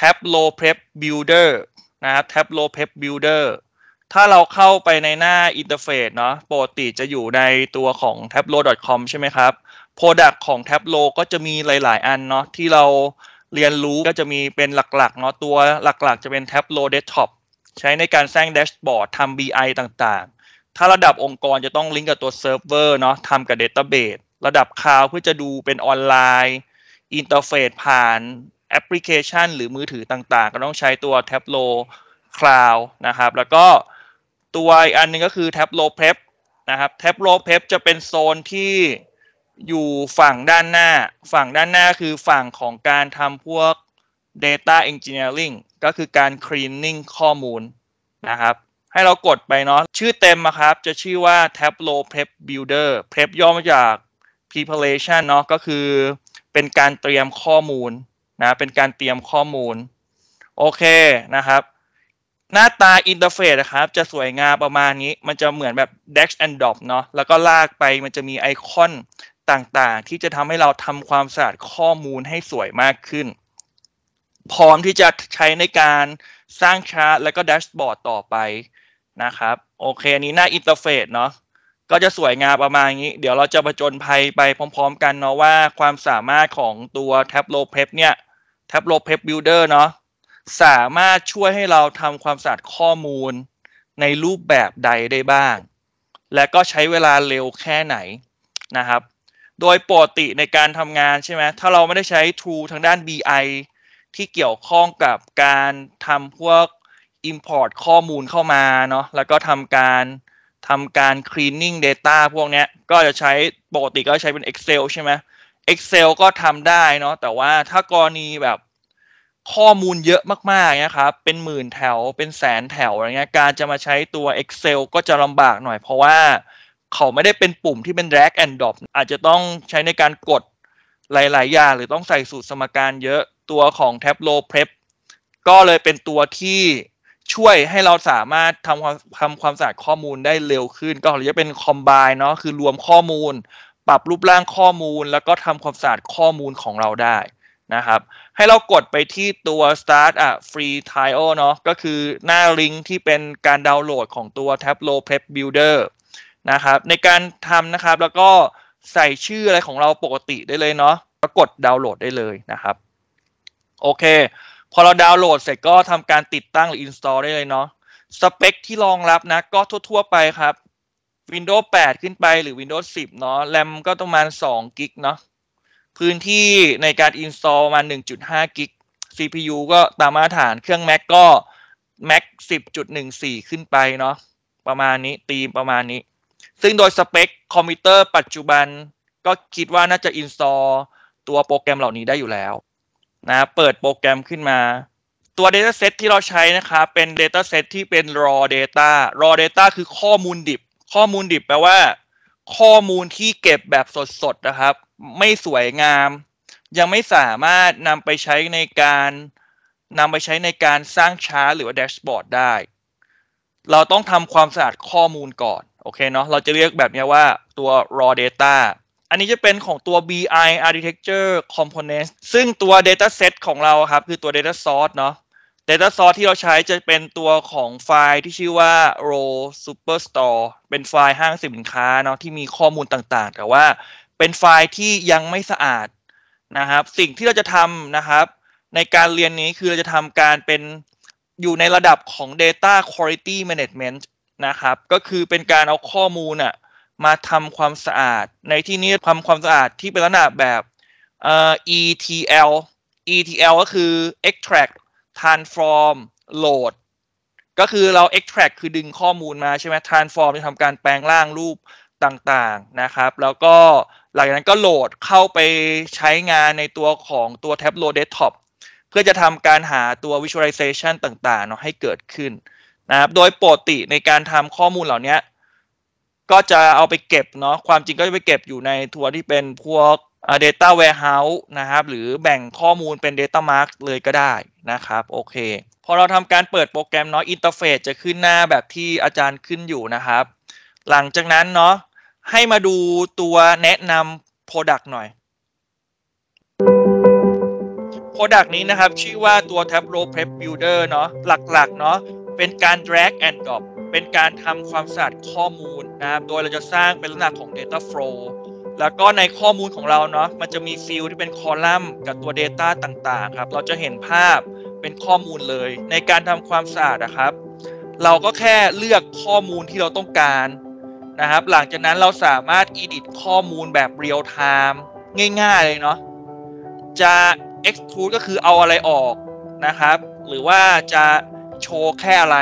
t a b l o w Prep Builder นะครับ t a b l o w Prep Builder ถ้าเราเข้าไปในหน้าอินเทอร์เฟซเนาะปกติจะอยู่ในตัวของ t a b l o w c o m ใช่ไหมครับ Product ของ t a b l o w ก็จะมีหลายๆ อันเนาะที่เราเรียนรู้ก็จะมีเป็นหลัก ๆ เนาะตัวหลักๆ จะเป็น t a b l o w Desktop ใช้ในการสร้างแดชบอร์ดทำ BI ต่างๆ ถ้าระดับองค์กรจะต้องลิงก์กับตัวเซิร์ฟเวอร์เนาะทำกับ Database ระดับคลาวเพื่อจะดูเป็นออนไลน์อินเทอร์เฟซผ่านแอปพลิเคชันหรือมือถือต่างๆ ก็ต้องใช้ตัว t a b l o Cloud นะครับ แล้วก็ตัว อีก อันนึง ก็คือ t a b l o Prep นะครับ t a b l o Prep จะเป็น โซนที่อยู่ฝั่งด้านหน้า ฝั่งด้านหน้าคือฝั่งของการทำพวก Data Engineering ก็คือการ Cleaning ข้อมูลนะครับ ให้เรากดไปเนาะ ชื่อเต็มนะครับ จะชื่อว่า t a b l o Prep Builder Prep ย่อมาจาก Preparation เนาะ ก็คือเป็นการเตรียมข้อมูลนะเป็นการเตรียมข้อมูล โอเคนะครับ หน้าตาอินเทอร์เฟซนะครับจะสวยงามประมาณนี้ มันจะเหมือนแบบ dash and drop เนาะแล้วก็ลากไปมันจะมีไอคอนต่างๆ ที่จะทำให้เราทำความสะอาดข้อมูลให้สวยมากขึ้น พร้อมที่จะใช้ในการสร้างชาร์ตและก็แดชบอร์ดต่อไปนะครับโอเคอันนี้หน้าอินเทอร์เฟซเนาะก็จะสวยงามประมาณนี้ เดี๋ยวเราจะประจนภัยไปพร้อมๆ กันเนาะว่าความสามารถของตัวแท็บโลเพ r เนี่ยท็บล e เพ p บ p b ด i l d เนาะสามารถช่วยให้เราทำความสะอาดข้อมูลในรูปแบบใดได้บ้าง และก็ใช้เวลาเร็วแค่ไหนนะครับ โดยปกติในการทำงานใช่ไหมถ้าเราไม่ได้ใช้ Tool ทางด้าน BI ที่เกี่ยวข้องกับการทำพวก Import ข้อมูลเข้ามาเนาะแล้วก็ทำการทำการ Cleaning Data พวกนี้ก็จะใช้ปกติก็ใช้เป็น Excel ใช่ไหม Excel ก็ทำได้เนาะแต่ว่าถ้ากรณีแบบข้อมูลเยอะมากๆนะครับเป็นหมื่นแถวเป็นแสนแถวอะไรเงี้ยการจะมาใช้ตัว Excel ก็จะลำบากหน่อยเพราะว่าเขาไม่ได้เป็นปุ่มที่เป็น drag and drop อาจจะต้องใช้ในการกดหลายๆอย่างหรือต้องใส่สูตรสมการเยอะตัวของ Tableau Prep ก็เลยเป็นตัวที่ช่วยให้เราสามารถทำความทำความสะอาดข้อมูลได้เร็วขึ้น ก็จะเป็นคอมไบเนาะคือรวมข้อมูลปรับรูปร่างข้อมูลแล้วก็ทำความสะอาดข้อมูลของเราได้นะครับ ให้เรากดไปที่ตัว start อ่ะ free trial เนาะก็คือหน้าลิงก์ที่เป็นการดาวน์โหลดของตัว Tableau Prep Builder นะครับในการทำนะครับแล้วก็ใส่ชื่ออะไรของเราปกติได้เลยเนาะกวกดดาวน์โหลดได้เลยนะครับ โอเคพอเราดาวน์โหลดเสร็จก็ทำการติดตั้งหรือ install ได้เลยเนาะสเปคที่รองรับนะ ก็ทั่วๆไปครับ Windows 8 ขึ้นไปหรือ Windows 10 เนาะแรมก็ประมาณ 2 กิก เนาะ พื้นที่ในการ install ประมาณ1.5 กิก CPU ก็ตามมาตรฐาน เครื่อง Mac ก็ Mac 10.14 ขึ้นไป เนาะ ประมาณนี้ ตีมประมาณนี้ ซึ่งโดยสเปคคอมพิวเตอร์ปัจจุบัน ก็คิดว่าน่าจะ install ตัวโปรแกรมเหล่านี้ได้อยู่แล้วนะ เปิดโปรแกรมขึ้นมา ตัว Dataset ที่เราใช้นะครับเป็น Dataset ที่เป็น raw data raw data คือข้อมูลดิบข้อมูลดิบแปลว่าข้อมูลที่เก็บแบบสดๆนะครับ ไม่สวยงาม ยังไม่สามารถนำไปใช้ในการนำไปใช้ในการสร้างชาร์ตหรือว่าแดชบอร์ดได้ เราต้องทำความสะอาดข้อมูลก่อนโอเคเนาะเราจะเรียกแบบนี้ว่าตัว raw data อันนี้จะเป็นของตัว BI architecture components ซึ่งตัว dataset ของเราครับคือตัว data source เนาะ Data Source ที่เราใช้จะเป็นตัวของไฟล์ที่ชื่อว่า row superstore เป็นไฟล์ห้างสินค้าเนาะที่มีข้อมูลต่างๆ แต่ว่าเป็นไฟล์ที่ยังไม่สะอาดนะครับ สิ่งที่เราจะทำนะครับ ในการเรียนนี้คือเราจะทำการเป็นอยู่ในระดับของ data quality management นะครับก็คือเป็นการเอาข้อมูลอะมาทำความสะอาด ในที่นี้ทำความสะอาดที่เป็นลักษณะแบบ ETL ETL ก็คือ extract transform load ก็คือเรา extract คือดึงข้อมูลมาใช่ไหม transform จะทำการแปลงร่างรูปต่างๆนะครับ แล้วก็หลังจากนั้นก็โหลดเข้าไปใช้งานในตัวของตัว Tableau Desktop เพื่อจะทำการหาตัว visualization ต่างๆเนาะให้เกิดขึ้นนะครับ โดยปกติในการทำข้อมูลเหล่านี้ ก็จะเอาไปเก็บเนาะ ความจริงก็จะไปเก็บอยู่ในทัวร์ที่เป็นพวก Data Warehouse นะครับ หรือแบ่งข้อมูลเป็น Data Mark เลยก็ได้นะครับโอเคพอเราทำการเปิดโปรแกรมเนาะอินเทอร์เฟซจะขึ้นหน้าแบบที่อาจารย์ขึ้นอยู่นะครับ หลังจากนั้นเนาะให้มาดูตัวแนะนำ Product หน่อย Product นี้นะครับชื่อว่าตัว Tableau Prep Builder เนาะหลักๆเนาะเป็นการ drag and drop เป็นการทำความสะอาดข้อมูลนะครับโดยเราจะสร้างเป็นลักษณะของ data flow แล้วก็ในข้อมูลของเราเนาะมันจะมีฟิลที่เป็นคอลัมน์กับตัว Data ต่าง ๆ ครับ เราจะเห็นภาพเป็นข้อมูลเลยในการทำความสะอาดนะครับ เราก็แค่เลือกข้อมูลที่เราต้องการนะครับ หลังจากนั้นเราสามารถ edit ข้อมูลแบบเรีย t ไทม์ง่าย ๆ เลยเนาะจะ e x t r u d e ก็คือเอาอะไรออกนะครับ หรือว่าจะโชว์แค่อะไร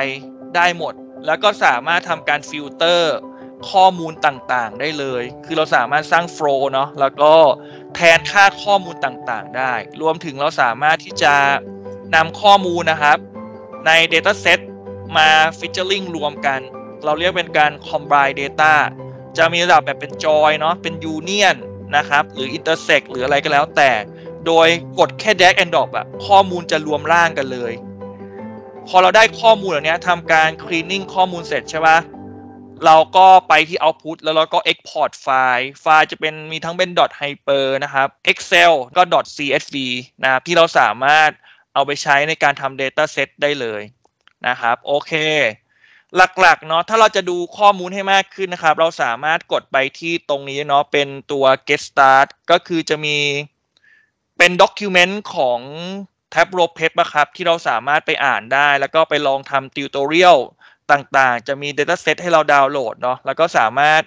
ได้หมด แล้วก็สามารถทำการฟิลเตอร์ข้อมูลต่างๆได้เลย คือเราสามารถสร้างโฟล์เนาะ แล้วก็แทนค่าข้อมูลต่างๆ ได้ รวมถึงเราสามารถที่จะนำข้อมูลนะครับ ใน Dataset มาฟิชเชอร์ลิงรวมกัน เราเรียกเป็นการ combine data จะมีระดับแบบเป็นจอยเนาะ เป็นยูเนียนนะครับ หรือ intersect หรืออะไรก็แล้วแต่ โดยกดแค่ drag and drop อะข้อมูลจะรวมร่างกันเลย พอเราได้ข้อมูลเหล่านี้ทำการ cleaning ข้อมูลเสร็จใช่ปะเราก็ไปที่ Output แล้วเราก็ Export ไฟล์ไฟล์จะเป็นมีทั้งเป็น .hyper นะครับ Excel ก็ .csv นะครับที่เราสามารถเอาไปใช้ในการทำ Dataset ได้เลยนะครับ โอเค หลักๆเนาะ ถ้าเราจะดูข้อมูลให้มากขึ้นนะครับ เราสามารถกดไปที่ตรงนี้เนาะ เป็นตัว get start ก็คือจะมีเป็น document ของ Tableau Prep นะครับ ที่เราสามารถไปอ่านได้ แล้วก็ไปลองทำ tutorial ต่างๆ จะมี Dataset ให้เราดาวน์โหลดเนาะ แล้วก็สามารถ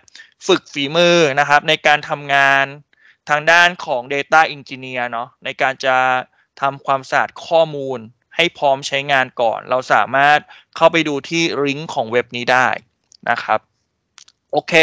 ฝึกฝีมือนะครับ ในการทำงานทางด้านของ Data Engineer เนาะในการจะทำความสะอาดข้อมูลให้พร้อมใช้งานก่อน เราสามารถเข้าไปดูที่ลิงก์ของเว็บนี้ได้นะครับ โอเค